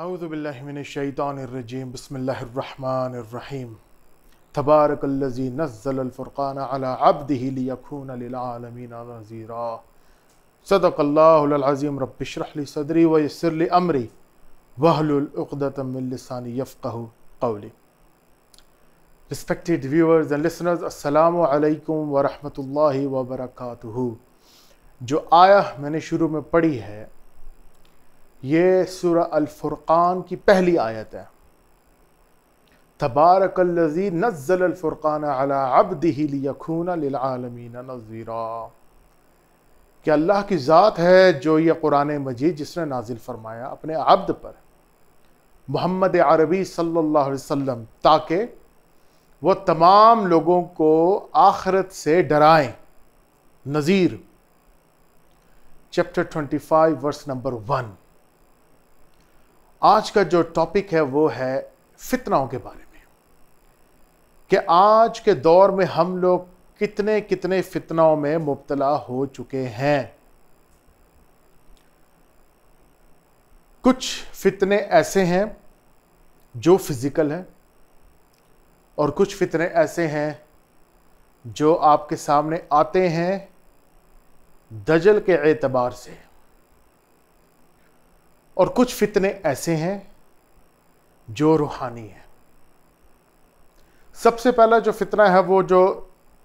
अउज़बिल्लिमिनशैतानरजीम बसमीम तबारकल्लजी नज़लफ़ुर्क़ान अला अबदीलियखूनमीन नज़ीरा सदक़ल्लाज़ीम रबिशरली सदरी वसरली अमरी वहलतमिलसानी यफ़क़ कौली Respected viewers and listeners, Assalamu alaikum wa rahmatullahi wa barakatuhu. जो आया मैंने शुरू में पढ़ी है ये सुर अलफ़ुर्क़ान की पहली आयत है तबारकल्लजी नज़ल अलफ़ुर्क़ान अला अबदही लियखून ललमीन नज़ीरा कि अल्लाह की ज़ात है जो ये कुरान मजीद जिसने नाजिल फरमाया अपने अब्द पर मोहम्मद अरबी सल्लल्लाहु अलैहि वसल्लम ताकि वो तमाम लोगों को आखरत से डराए नज़ीर chapter five verse number one आज का जो टॉपिक है वो है फितनाओं के बारे में कि आज के दौर में हम लोग कितने कितने फितनाओं में मुबतला हो चुके हैं कुछ फितने ऐसे हैं जो फिज़िकल हैं और कुछ फितने ऐसे हैं जो आपके सामने आते हैं दजल के एतबार से और कुछ फितने ऐसे हैं जो रूहानी है सबसे पहला जो फितना है वो जो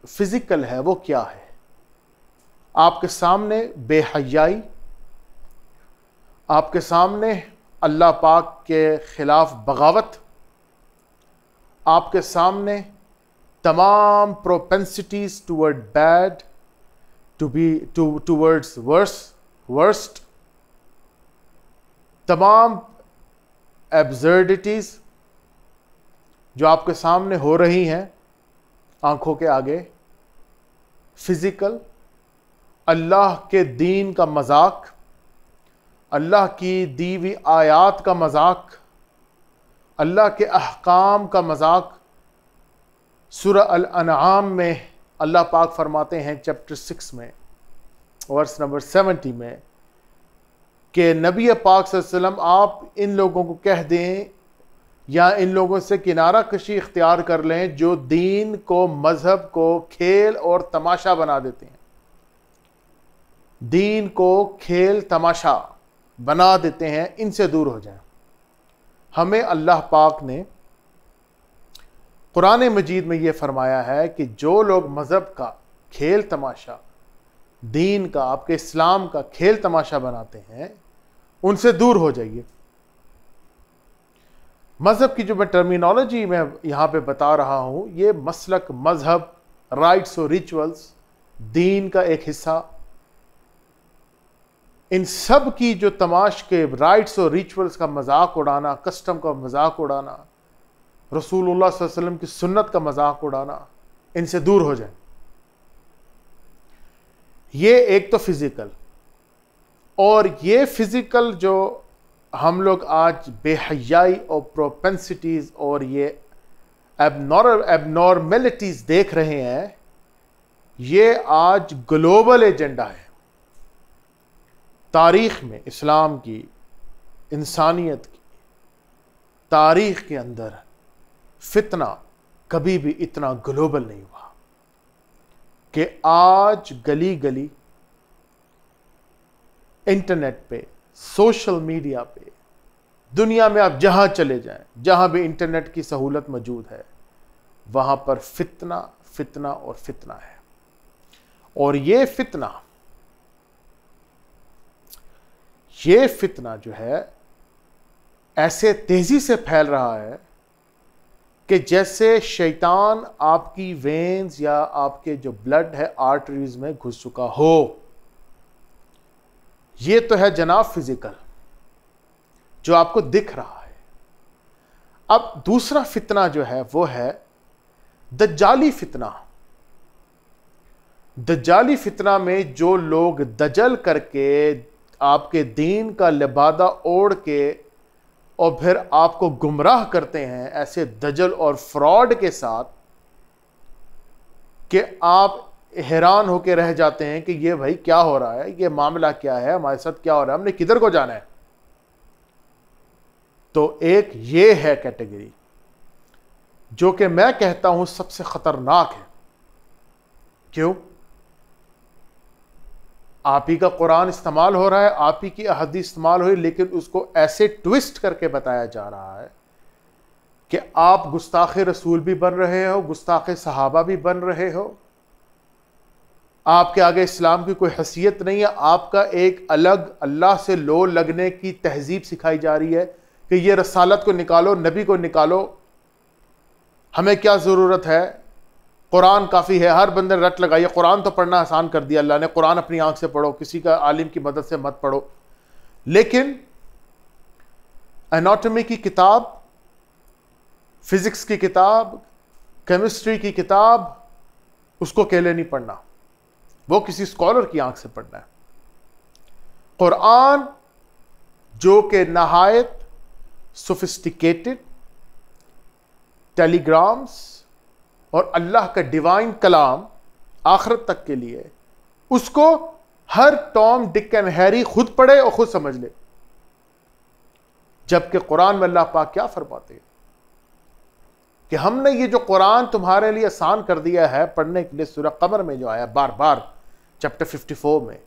फिज़िकल है वो क्या है आपके सामने बेहयाई आपके सामने अल्लाह पाक के ख़िलाफ़ बगावत आपके सामने तमाम propensities toward bad to be to towards worse worst तमाम एब्जर्डिटीज़ जो आपके सामने हो रही हैं आंखों के आगे फिज़िकल अल्लाह के दीन का मजाक अल्लाह की दीवी आयात का मजाक अल्लाह के अहकाम का मजाक सुर अनाम में अल्लाह पाक फरमाते हैं चैप्टर सिक्स में वर्स नंबर सेवेंटी में कि नबी पाक सल्लम आप इन लोगों को कह दें या इन लोगों से किनारा कशी इख्तियार कर लें जो दीन को मज़हब को खेल और तमाशा बना देते हैं दीन को खेल तमाशा बना देते हैं इनसे दूर हो जाएं हमें अल्लाह पाक ने कुरान मजीद में ये फरमाया है कि जो लोग मज़हब का खेल तमाशा दीन का आपके इस्लाम का खेल तमाशा बनाते हैं उनसे दूर हो जाइए मज़हब की जो मैं टर्मिनोलॉजी मैं यहां पे बता रहा हूं ये मसलक मज़हब राइट्स और रिचुअल्स दीन का एक हिस्सा इन सब की जो तमाश के राइट्स और रिचुअल्स का मजाक उड़ाना कस्टम का मजाक उड़ाना रसूलुल्लाह वसल्लम की सुन्नत का मजाक उड़ाना इनसे दूर हो जाए ये एक तो फिज़िकल और ये फिज़िकल जो हम लोग आज बेहयाई और प्रोपेंसिटीज़ और ये एबनॉर एबनॉर्मेलिटीज़ देख रहे हैं ये आज ग्लोबल एजेंडा है तारीख़ में इस्लाम की इंसानियत की तारीख़ के अंदर फितना कभी भी इतना ग्लोबल नहीं हुआ कि आज गली गली इंटरनेट पे सोशल मीडिया पे दुनिया में आप जहां चले जाएं जहां भी इंटरनेट की सहूलत मौजूद है वहां पर फितना फितना और फितना है और ये फितना ये फितना जो है ऐसे तेजी से फैल रहा है कि जैसे शैतान आपकी वेन्स या आपके जो ब्लड है आर्टरीज में घुस चुका हो ये तो है जनाब फिजिकल जो आपको दिख रहा है अब दूसरा फितना जो है वो है जाली फितना द जाली फितना में जो लोग दजल करके आपके दीन का लिबादा ओढ़ के और फिर आपको गुमराह करते हैं ऐसे दजल और फ्रॉड के साथ कि आप हैरान होकर रह जाते हैं कि ये भाई क्या हो रहा है ये मामला क्या है हमारे साथ क्या हो रहा है हमने किधर को जाना है तो एक ये है कैटेगरी जो कि मैं कहता हूं सबसे खतरनाक है क्यों आप ही का कुरान इस्तेमाल हो रहा है आप ही की अहदी इस्तेमाल हो रही लेकिन उसको ऐसे ट्विस्ट करके बताया जा रहा है कि आप गुस्ताखे रसूल भी बन रहे हो गुस्ताखे सहाबा भी बन रहे हो आपके आगे इस्लाम की कोई हैसियत नहीं है आपका एक अलग अल्लाह से लो लगने की तहजीब सिखाई जा रही है कि ये रसालत को निकालो नबी को निकालो हमें क्या ज़रूरत है कुरान काफ़ी है हर बंदे रट लगाइए कुरान तो पढ़ना आसान कर दिया अल्लाह ने कुरान अपनी आंख से पढ़ो किसी का आलिम की मदद से मत पढ़ो लेकिन एनाटमी की किताब फिज़िक्स की किताब केमिस्ट्री की किताब उसको अकेले नहीं पढ़ना वो किसी स्कॉलर की आंख से पढ़ना है कुरान जो कि नहायत सोफिस्टिकेटेड टेलीग्राम्स और अल्लाह का डिवाइन कलाम आखरत तक के लिए उसको हर टॉम डिक एंड हैरी खुद पढ़े और खुद समझ ले जबकि कुरान में अल्लाह पाक क्या फरमाते हैं कि हमने ये जो कुरान तुम्हारे लिए आसान कर दिया है पढ़ने के लिए सूर्य कमर में जो आया बार बार चैप्टर 54 में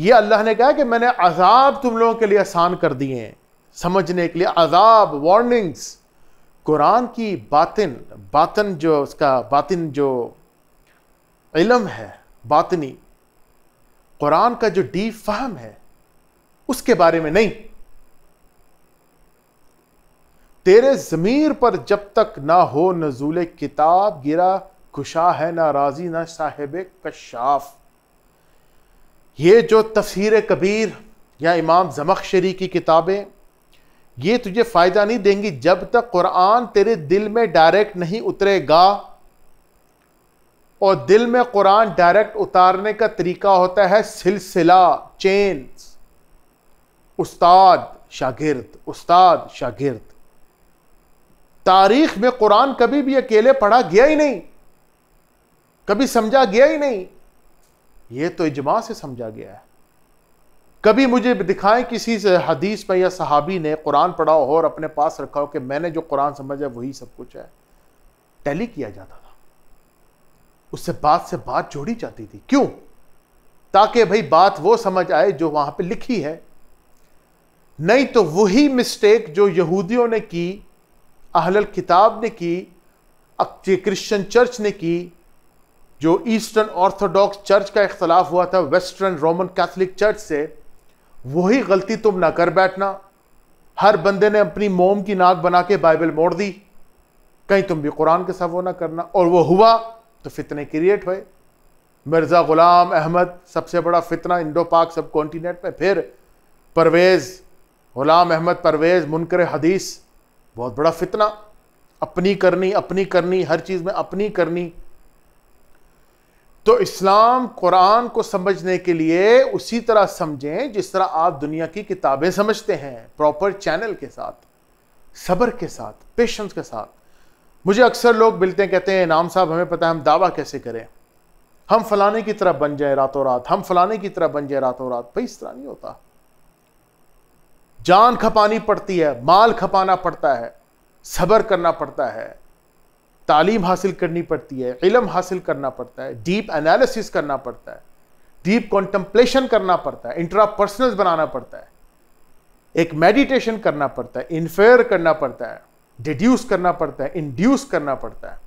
ये अल्लाह ने कहा कि मैंने अजाब तुम लोगों के लिए आसान कर दिए हैं समझने के लिए अजाब वार्निंग्स कुरान की बातिन बातन जो उसका बातिन जो इलम है बातनी कुरान का जो डी फहम है उसके बारे में नहीं तेरे ज़मीर पर जब तक ना हो नजूल किताब गिरा खुशा है ना राजी ना साहेब कशाफ़ ये जो तफसीर कबीर या इमाम जमखशरी की किताबें ये तुझे फ़ायदा नहीं देंगी जब तक कुरान तेरे दिल में डायरेक्ट नहीं उतरेगा और दिल में कुरान डायरेक्ट उतारने का तरीका होता है सिलसिला चेन उस्ताद शागिर्द उस्ताद शागिर्द तारीख में कुरान कभी भी अकेले पढ़ा गया ही नहीं कभी समझा गया ही नहीं ये तो इजमा से समझा गया है कभी मुझे दिखाएं किसी से हदीस में या सहाबी ने कुरान पढ़ा हो और अपने पास रखा हो कि मैंने जो कुरान समझा वही सब कुछ है टैली किया जाता था उससे बात से बात जोड़ी जाती थी क्यों ताकि भाई बात वो समझ आए जो वहां पे लिखी है नहीं तो वही मिस्टेक जो यहूदियों ने की अहल किताब ने की क्रिश्चियन चर्च ने की जो ईस्टर्न ऑर्थोडॉक्स चर्च का इख्तलाफ हुआ था वेस्टर्न रोमन कैथलिक चर्च से वही गलती तुम ना कर बैठना हर बंदे ने अपनी मोम की नाक बना के बाइबल मोड़ दी कहीं तुम भी कुरान के साथ वो ना करना और वो हुआ तो फितने क्रिएट हुए मिर्ज़ा ग़ुलाम अहमद सबसे बड़ा फितना इंडो पाक सब कॉन्टीनेंट में फिर परवेज़ ग़ुलाम अहमद परवेज़ मुनकर हदीस बहुत बड़ा फितना अपनी करनी अपनी करनी हर चीज़ में अपनी करनी तो इस्लाम कुरान को समझने के लिए उसी तरह समझें जिस तरह आप दुनिया की किताबें समझते हैं प्रॉपर चैनल के साथ सब्र के साथ पेशेंस के साथ मुझे अक्सर लोग मिलते हैं कहते हैं नाम साहब हमें पता है हम दावा कैसे करें हम फलाने की तरह बन जाए रातों रात हम फलाने की तरह बन जाए रातों रात भाई इस तरह नहीं होता जान खपानी पड़ती है माल खपाना पड़ता है सब्र करना पड़ता है तालीम हासिल करनी पड़ती है इलम हासिल करना पड़ता है डीप एनालिसिस करना पड़ता है डीप कॉन्टम्पलेशन करना पड़ता है इंट्रापर्सनल बनाना पड़ता है एक मेडिटेशन करना पड़ता है इन्फेयर करना पड़ता है डिड्यूस करना पड़ता है इंड्यूस करना पड़ता है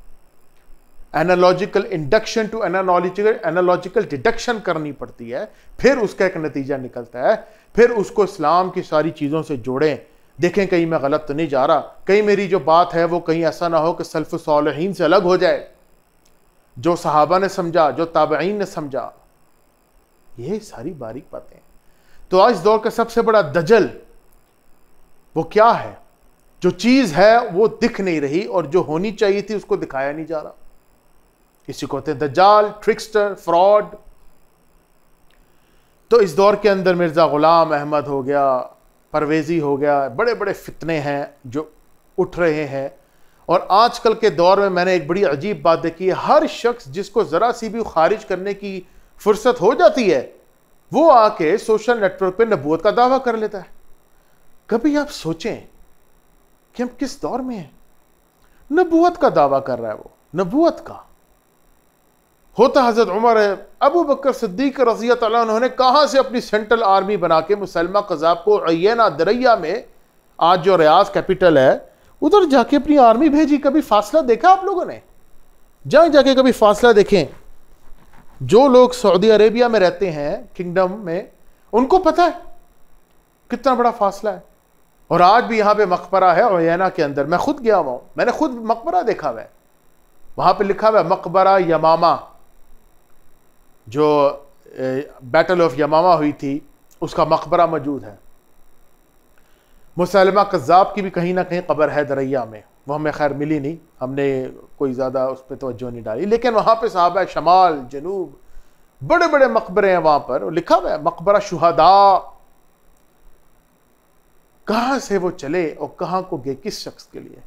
analogical induction to analogical analogical deduction करनी पड़ती है फिर उसका एक नतीजा निकलता है फिर उसको इस्लाम की सारी चीज़ों से जोड़ें देखें कहीं मैं गलत तो नहीं जा रहा कहीं मेरी जो बात है वो कहीं ऐसा ना हो कि सल्फ़ सालहीन से अलग हो जाए जो सहाबा ने समझा जो ताबईन ने समझा ये सारी बारीक बातें तो आज दौर का सबसे बड़ा दजल वो क्या है जो चीज़ है वो दिख नहीं रही और जो होनी चाहिए थी उसको दिखाया नहीं जा रहा इसी को होते हैं दजाल ट्रिक्स्टर फ्रॉड तो इस दौर के अंदर मिर्ज़ा ग़ुलाम अहमद हो गया परवेज़ी हो गया बड़े बड़े फितने हैं जो उठ रहे हैं और आजकल के दौर में मैंने एक बड़ी अजीब बात देखी है हर शख्स जिसको ज़रा सी भी खारिज करने की फुर्सत हो जाती है वो आके सोशल नेटवर्क पे नबूत का दावा कर लेता है कभी आप सोचें कि हम किस दौर में हैं नबूत का दावा कर रहा है वो नबूत का होता हज़रत उमर है अबू बकर सिद्दीक रज़ी उन्होंने कहाँ से अपनी सेंट्रल आर्मी बना के मुसलमा कज़ाब को अयना दरैया में आज जो रियाज कैपिटल है उधर जाके अपनी आर्मी भेजी कभी फासला देखा आप लोगों ने जाए जाके कभी फासला देखें जो लोग सऊदी अरेबिया में रहते हैं किंगडम में उनको पता है कितना बड़ा फासला है और आज भी यहाँ पे मकबरा है ओयाना के अंदर मैं खुद गया हुआ हूँ मैंने खुद मकबरा देखा हुआ है वहाँ पे लिखा हुआ है मकबरा यमामा जो बैटल ऑफ यमामा हुई थी उसका मकबरा मौजूद है मुसलमा कज़ाब की भी कहीं ना कहीं कबर है दरैया में वो हमें खैर मिली नहीं हमने कोई ज़्यादा उस पर तोज्जो नहीं डाली लेकिन वहाँ पर साहब शमाल जनूब बड़े बड़े मकबरे हैं वहाँ पर लिखा हुआ है मकबरा शुहदा कहाँ से वो चले और कहाँ को गए किस शख्स के लिए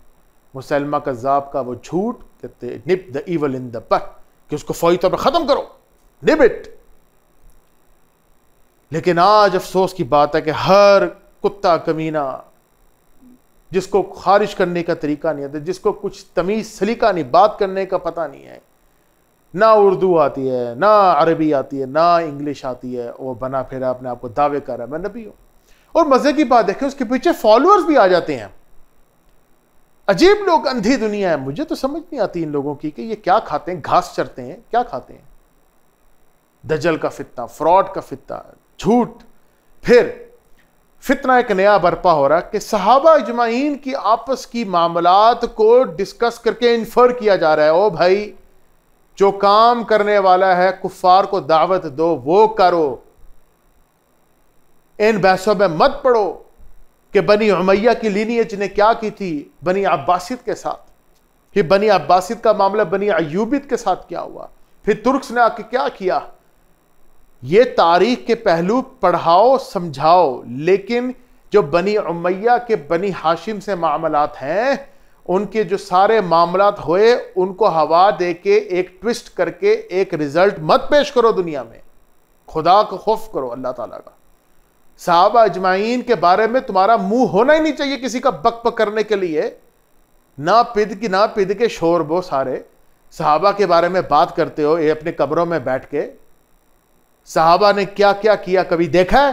मुसलमा कज़ाब का वो झूठ कहते nip the evil in the पर कि उसको फौरी तौर पर ख़त्म करो लिमिट लेकिन आज अफसोस की बात है कि हर कुत्ता कमीना जिसको खारिज करने का तरीका नहीं आता जिसको कुछ तमीज़ सलीका नहीं बात करने का पता नहीं है ना उर्दू आती है ना अरबी आती है ना इंग्लिश आती है वो बना फिर अपने आप को दावे कर रहा है मैं नबी हूं और मज़े की बात देखें उसके पीछे फॉलोअर्स भी आ जाते हैं अजीब लोग अंधी दुनिया है मुझे तो समझ नहीं आती इन लोगों की कि ये क्या खाते हैं घास चरते हैं क्या खाते हैं दजल का फितना फ्रॉड का फितना झूठ फिर फितना एक नया बर्पा हो रहा है कि सहाबा अजमाइन की आपस की मामलात को डिस्कस करके इन्फर किया जा रहा है ओ भाई जो काम करने वाला है कुफार को दावत दो वो करो इन बहसों में मत पड़ो कि बनी उमैया की लीनियज ने क्या की थी बनी अब्बासिद के साथ फिर बनी अब्बासिद का मामला बनी अयूबित के साथ क्या हुआ फिर तुर्क ने आके क्या किया ये तारीख के पहलू पढ़ाओ समझाओ लेकिन जो बनी उमैया के बनी हाशिम से मामलात हैं उनके जो सारे मामलात हुए उनको हवा दे के एक ट्विस्ट करके एक रिजल्ट मत पेश करो दुनिया में खुदा को खौफ करो अल्लाह ताला का साहबा अजमाइन के बारे में तुम्हारा मुंह होना ही नहीं चाहिए किसी का बक पक करने के लिए ना पिद की ना पिद के शोर बो सारे साहबा के बारे में बात करते हो ये अपने कमरों में बैठ के साहबा ने क्या क्या किया कभी देखा है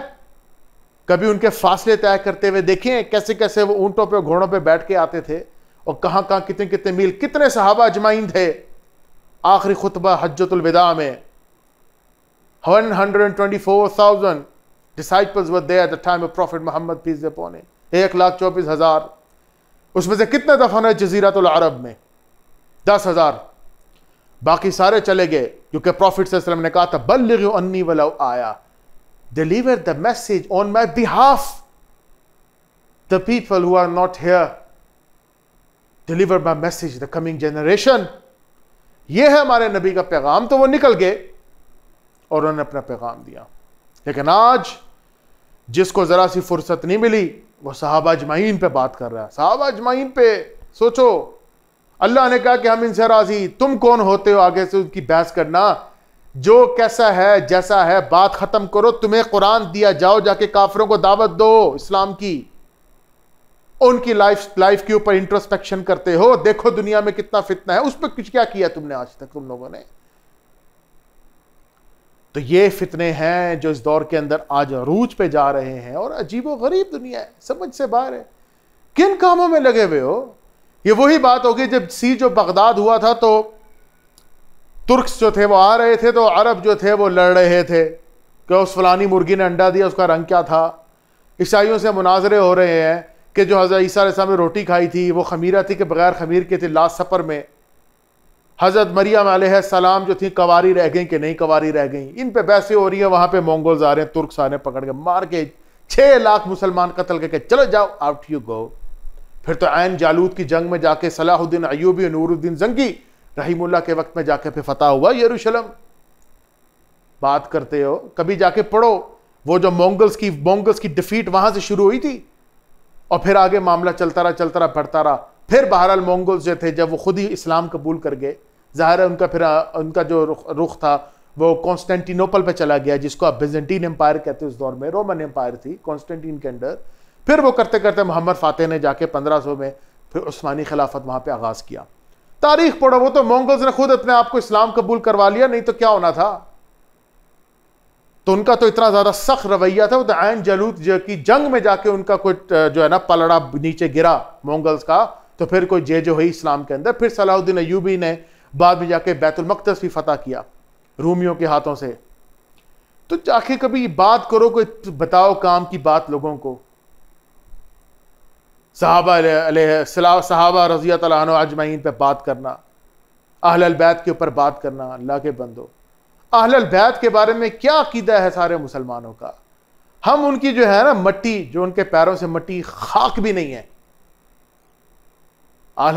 कभी उनके फासले तय करते हुए देखे कैसे कैसे वो ऊंटों पर घोड़ों पर बैठ के आते थे और कहां कहां कितने कितने मील कितने साहबा अजमाइन थे आखिरी खुतबा हजतुलविदा में one hundred and twenty four thousand prophet Muhammad पीज दे पौने एक लाख चौबीस हज़ार उसमें से कितने दफन है जजीरातुल अरब में दस हज़ार बाकी सारे चले गए क्योंकि प्रॉफिट ने कहा था बल्लिग अन्नी वला आया deliver the message on my behalf the people who are not here deliver my message the coming generation ये है हमारे नबी का पैगाम तो वो निकल गए और उन्होंने अपना पैगाम दिया लेकिन आज जिसको ज़रा सी फुर्सत नहीं मिली वो साहबाजमाइन अजमाइन पे बात कर रहा है साहब अजमाइन पे सोचो अल्लाह ने कहा कि हम इनसे राजी तुम कौन होते हो आगे से उनकी बहस करना जो कैसा है जैसा है बात ख़त्म करो तुम्हें कुरान दिया जाओ जाके काफरों को दावत दो इस्लाम की उनकी लाइफ लाइफ के ऊपर इंट्रोस्पेक्शन करते हो देखो दुनिया में कितना फितना है उस पर कुछ क्या किया तुमने आज तक तुम लोगों ने तो ये फितने हैं जो इस दौर के अंदर आज अरूज पे जा रहे हैं और अजीबो गरीब दुनिया है समझ से बाहर है किन कामों में लगे हुए हो ये वही बात होगी जब सी जो बगदाद हुआ था तो तुर्क जो थे वो आ रहे थे तो अरब जो थे वो लड़ रहे थे कि उस फलानी मुर्गी ने अंडा दिया उसका रंग क्या था ईसाइयों से मुनाजरे हो रहे हैं कि जो हज़रत ईसा साहब ने रोटी खाई थी वो खमीरा थी कि बग़ैर खमीर के थे लास्ट सफ़र में हज़रत मरियम सलाम जो थी कवारी रह गई कि नहीं कवारी रह गई इन पर बहसें हो रही हैं वहाँ पर मोंगोल्स आ रहे हैं तुर्क आ रहे हैं पकड़ के मार के छः लाख मुसलमान कत्ल करके चलो जाओ आउट यू गो फिर तो आयन जालूद की जंग में जाके सलाहुद्दीन अयूबी नूरुद्दीन जंगी रहीमुल्ला के वक्त में जाके फिर फतेह हुआ यरूशलम बात करते हो कभी जाके पढ़ो वो जो मोंगल्स की मोंगल्स की डिफीट वहां से शुरू हुई थी और फिर आगे मामला चलता रहा चलता रहा बढ़ता रहा फिर बहरहाल मोंगल्स जो थे जब वो खुद ही इस्लाम कबूल कर गए ज़ाहिर है उनका फिर उनका जो रुख था वो कॉन्स्टेंटिनोपल पे चला गया जिसको आप बिजेंटीन एम्पायर कहते हैं उस दौर में रोमन एम्पायर थी कॉन्स्टेंटीन के अंडर फिर वो करते करते मोहम्मद फ़ातह ने जाके सौ में फिर उस्मानी खिलाफत वहाँ पर आगाज़ किया तारीख पढ़ो वो तो मंगल्स ने खुद अपने आप को इस्लाम कबूल करवा लिया नहीं तो क्या होना था तो उनका तो इतना ज़्यादा सख्त रवैया था वो तो आयन जलूत की जंग में जाके उनका कोई जो है ना पलड़ा नीचे गिरा मंगल्स का तो फिर कोई जे जो है इस्लाम के अंदर फिर सलाउद्दीन अयूबी ने बाद में जाके बैतुलमकदस भी फतेह किया रूमियों के हाथों से तो जाके कभी बात करो कोई बताओ काम की बात लोगों को सहाबा सहाबा रज़ी तन अजमैन पर बात करना अलबैत के ऊपर बात करना अल्लाह के बंदो अलबैत के बारे में क्या अकीदा है सारे मुसलमानों का हम उनकी जो है ना मट्टी जो उनके पैरों से मट्टी खाक भी नहीं है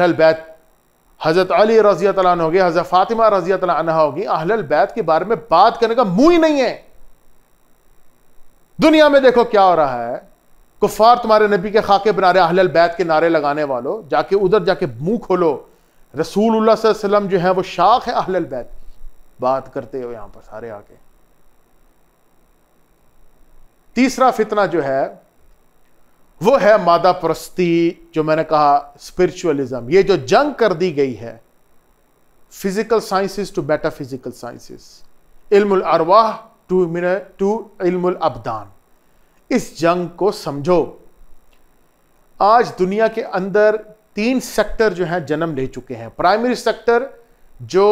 अलबैत हज़रत अली रजिया तन हो गई हज़रत फ़ातिमा रजिया तन होगी अलबैत के बारे में बात करने का मुंह ही नहीं है दुनिया में देखो क्या हो रहा है कुफ़ार तुम्हारे नबी के खाके बना रहे अहल बैत के नारे लगाने वालों जाके उधर जाके मुंह खोलो रसूल सल्लम जो है वो शाख है अहल बैत की बात करते हो यहाँ पर सारे आके तीसरा फितना जो है वो है मादा परस्ती जो मैंने कहा स्पिरिचुअलिज्म ये जो जंग कर दी गई है physical sciences to metaphysical sciences इल्म अरवाह टू मिन टू इल्म अबदान इस जंग को समझो आज दुनिया के अंदर तीन सेक्टर जो हैं जन्म ले चुके हैं प्राइमरी सेक्टर जो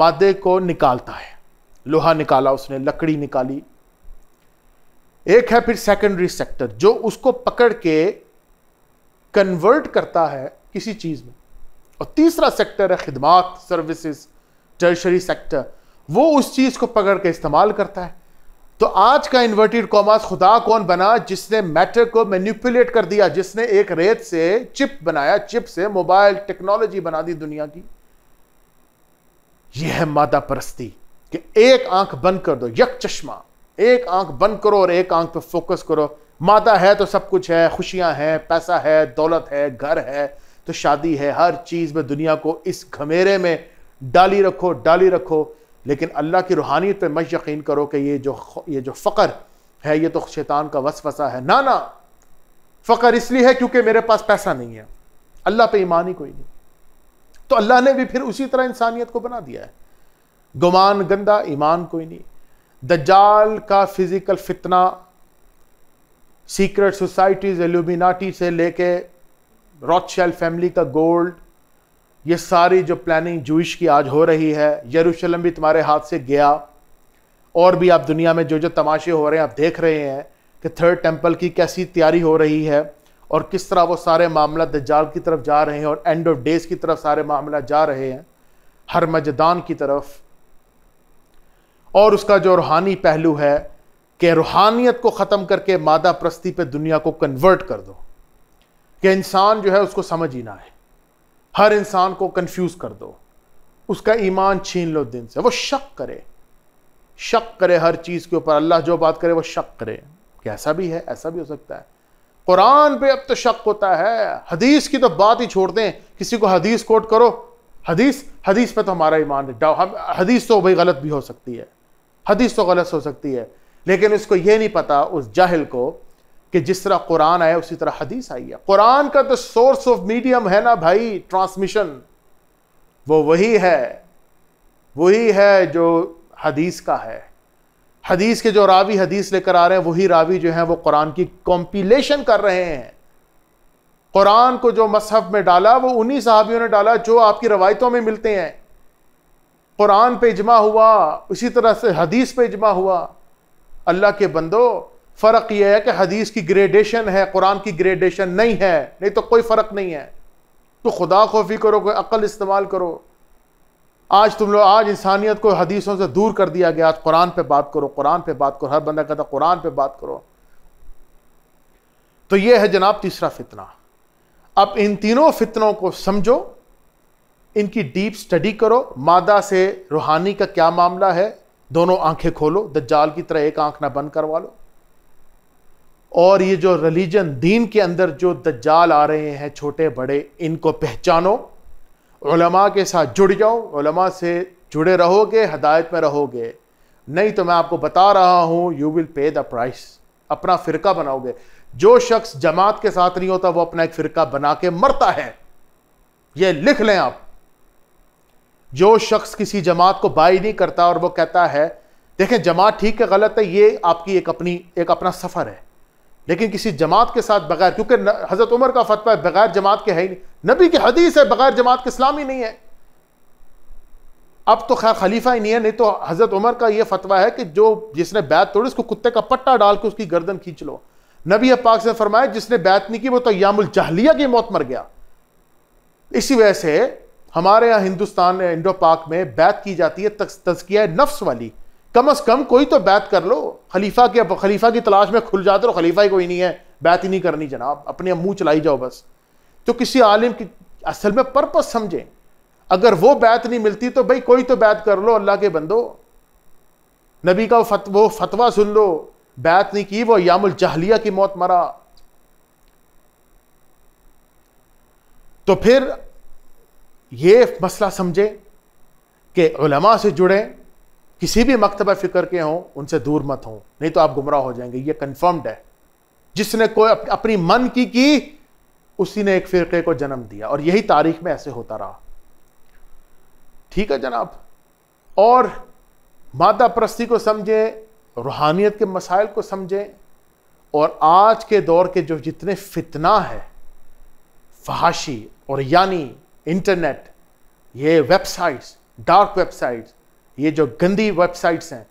मादे को निकालता है लोहा निकाला उसने लकड़ी निकाली एक है फिर सेकेंडरी सेक्टर जो उसको पकड़ के कन्वर्ट करता है किसी चीज़ में और तीसरा सेक्टर है खिदमात सर्विसेज टर्शरी सेक्टर वो उस चीज़ को पकड़ के इस्तेमाल करता है तो आज का इन्वर्टेड कॉमास खुदा कौन बना जिसने मैटर को मैनिपुलेट कर दिया जिसने एक रेत से चिप बनाया चिप से मोबाइल टेक्नोलॉजी बना दी दुनिया की यह है मादा परस्ती कि एक आंख बंद कर दो यक चश्मा एक आंख बंद करो और एक आंख पर फोकस करो मादा है तो सब कुछ है खुशियां हैं पैसा है दौलत है घर है तो शादी है हर चीज में दुनिया को इस घमेरे में डाली रखो डाली रखो लेकिन अल्लाह की रूहानियत पर मश यकीन करो कि ये जो ये जो फ़क़र है ये तो शैतान का वसवसा है ना ना फ़क़र इसलिए है क्योंकि मेरे पास पैसा नहीं है अल्लाह पे ईमान ही कोई नहीं तो अल्लाह ने भी फिर उसी तरह इंसानियत को बना दिया है गुमान गंदा ईमान कोई नहीं दज्जाल का फिज़िकल फितना सीक्रेट सोसाइटीज़ एल्यूमिनाटी से लेके रॉचशैल फैमिली का गोल्ड ये सारी जो प्लानिंग जूश की आज हो रही है यरूशलेम भी तुम्हारे हाथ से गया और भी आप दुनिया में जो जो तमाशे हो रहे हैं आप देख रहे हैं कि थर्ड टेम्पल की कैसी तैयारी हो रही है और किस तरह वो सारे मामला दज्जाल की तरफ जा रहे हैं और एंड ऑफ डेज की तरफ सारे मामला जा रहे हैं हर मजदान की तरफ और उसका जो रूहानी पहलू है कि रूहानियत को ख़त्म करके मादा प्रस्ती पे दुनिया को कन्वर्ट कर दो कि इंसान जो है उसको समझ ही ना है हर इंसान को कंफ्यूज कर दो उसका ईमान छीन लो दिन से वो शक करे शक करे हर चीज़ के ऊपर अल्लाह जो बात करे वो शक करे ऐसा भी है ऐसा भी हो सकता है कुरान पे अब तो शक होता है हदीस की तो बात ही छोड़ दें किसी को हदीस कोट करो हदीस हदीस पे तो हमारा ईमान हम हदीस तो भाई गलत भी हो सकती है हदीस तो गलत हो सकती है लेकिन इसको ये नहीं पता उस जाहिल को कि जिस तरह कुरान आया उसी तरह हदीस आई है कुरान का तो सोर्स ऑफ मीडियम है ना भाई ट्रांसमिशन वो वही है वही है जो हदीस का है हदीस के जो रावी हदीस लेकर आ रहे हैं वही रावी जो है वो कुरान की कॉम्पिलेशन कर रहे हैं कुरान को जो मसहब में डाला वो उन्हीं साहबियों ने डाला जो आपकी रवायतों में मिलते हैं कुरान पे इजमा हुआ उसी तरह से हदीस पे इजमा हुआ अल्लाह के बंदो फ़र्क यह है कि हदीस की ग्रेडेशन है कुरान की ग्रेडेशन नहीं है नहीं तो कोई फ़र्क नहीं है तो खुदा खोफी करो कोई अक्ल इस्तेमाल करो आज तुम लोग आज इंसानियत को हदीसों से दूर कर दिया गया आज कुरान पे बात करो कुरान पे बात करो हर बंदा कहता कुरान पे बात करो तो ये है जनाब तीसरा फितना अब इन तीनों फितनों को समझो इनकी डीप स्टडी करो मादा से रूहानी का क्या मामला है दोनों आंखें खोलो दज्जाल की तरह एक आंख ना बंद करवा लो और ये जो रिलीजन दीन के अंदर जो दज्जाल आ रहे हैं छोटे बड़े इनको पहचानो उलमा के साथ जुड़ जाओ उलमा से जुड़े रहोगे हदायत में रहोगे नहीं तो मैं आपको बता रहा हूँ you will pay the price अपना फ़िरका बनाओगे जो शख्स जमात के साथ नहीं होता वो अपना एक फ़िरका बना के मरता है ये लिख लें आप जो शख्स किसी जमात को बाई नहीं करता और वो कहता है देखें जमात ठीक है गलत है ये आपकी एक अपनी एक अपना सफ़र है लेकिन किसी जमात के साथ बगैर क्योंकि हज़रत उमर का फतवा है बगैर जमात के है ही नहीं नबी की हदीस है बगैर जमात के इस्लाम ही नहीं है अब तो खैर खलीफा ही नहीं है नहीं तो हज़रत उमर का यह फतवा है कि जो जिसने बैत तोड़ी उसको कुत्ते का पट्टा डाल के उसकी गर्दन खींच लो नबी पाक से फरमाया जिसने बैत नहीं की वो तो यामुल जहलिया की मौत मर गया इसी वजह से हमारे यहाँ हिंदुस्तान इंडो पाक में बैत की जाती है तस्किया नफ्स वाली कम अज कम कोई तो बैत कर लो खलीफा के खलीफा की तलाश में खुल जाते हो खलीफा ही कोई नहीं है बैत ही नहीं करनी जनाब अपने मुंह चलाई जाओ बस तो किसी आलिम की असल में पर्पस समझें अगर वो बैत नहीं मिलती तो भाई कोई तो बैत कर लो अल्लाह के बंदो नबी का फत, वो फतवा सुन लो बैत नहीं की वो यामुल जहलिया की मौत मरा तो फिर ये मसला समझे कि उलमा से जुड़ें किसी भी मकतब फ़िक्र के हों उनसे दूर मत हों नहीं तो आप गुमराह हो जाएंगे ये कन्फर्म्ड है जिसने कोई अप, अपनी मन की की उसी ने एक फ़िरके को जन्म दिया और यही तारीख में ऐसे होता रहा ठीक है जनाब और मादा परस्ती को समझें रूहानियत के मसाइल को समझें और आज के दौर के जो जितने फितना है फहाशी और यानी इंटरनेट ये वेबसाइट्स डार्क वेबसाइट्स ये जो गंदी वेबसाइट्स हैं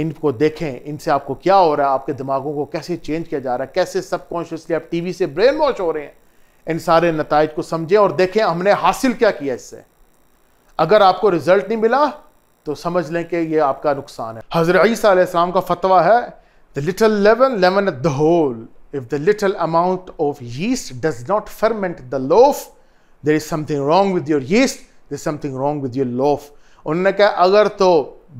इनको देखें इनसे आपको क्या हो रहा है आपके दिमागों को कैसे चेंज किया जा रहा है कैसे सबकॉन्शियसली आप टीवी से ब्रेन वॉश हो रहे हैं इन सारे नतज को समझें और देखें हमने हासिल क्या किया इससे अगर आपको रिजल्ट नहीं मिला तो समझ लें कि ये आपका नुकसान है हज़र का फतवा है the little leaven leaven the whole if the little amount of yeast does not ferment the loaf there is something wrong with your yeast there is something wrong with your loaf उन्होंने कहा अगर तो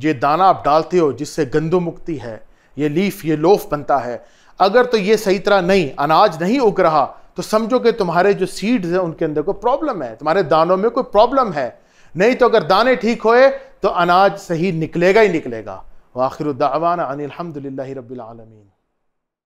ये दाना आप डालते हो जिससे गंदुम मुक्ति है ये लीफ ये लोफ बनता है अगर तो ये सही तरह नहीं अनाज नहीं उग रहा तो समझो कि तुम्हारे जो सीड्स हैं उनके अंदर कोई प्रॉब्लम है तुम्हारे दानों में कोई प्रॉब्लम है नहीं तो अगर दाने ठीक होए तो अनाज सही निकलेगा ही निकलेगा वाखिर दावाना अनिलहमदिल्ला रबीआलमीन